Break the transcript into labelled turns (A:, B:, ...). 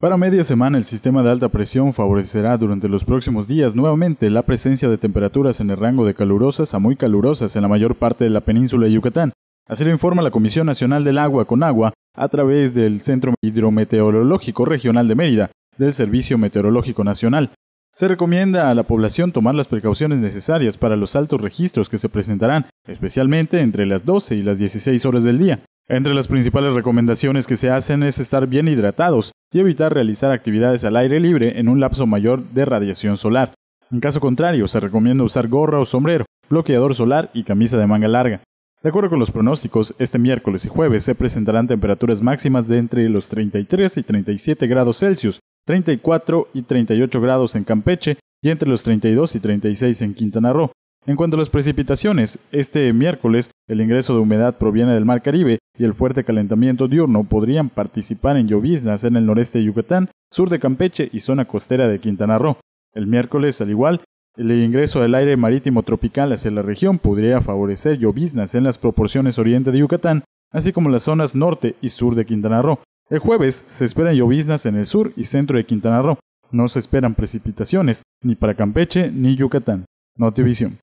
A: Para media semana el sistema de alta presión favorecerá durante los próximos días nuevamente la presencia de temperaturas en el rango de calurosas a muy calurosas en la mayor parte de la península de Yucatán. Así lo informa la Comisión Nacional del Agua con Agua a través del Centro Hidrometeorológico Regional de Mérida del Servicio Meteorológico Nacional. Se recomienda a la población tomar las precauciones necesarias para los altos registros que se presentarán, especialmente entre las 12 y las 16 horas del día. Entre las principales recomendaciones que se hacen es estar bien hidratados, y evitar realizar actividades al aire libre en un lapso mayor de radiación solar. En caso contrario, se recomienda usar gorra o sombrero, bloqueador solar y camisa de manga larga. De acuerdo con los pronósticos, este miércoles y jueves se presentarán temperaturas máximas de entre los 33 y 37 grados Celsius, 34 y 38 grados en Campeche y entre los 32 y 36 en Quintana Roo. En cuanto a las precipitaciones, este miércoles el ingreso de humedad proviene del Mar Caribe y el fuerte calentamiento diurno podrían participar en lloviznas en el noreste de Yucatán, sur de Campeche y zona costera de Quintana Roo. El miércoles, al igual, el ingreso del aire marítimo tropical hacia la región podría favorecer lloviznas en las proporciones oriente de Yucatán, así como las zonas norte y sur de Quintana Roo. El jueves se esperan lloviznas en el sur y centro de Quintana Roo. No se esperan precipitaciones, ni para Campeche ni Yucatán. Notivisión.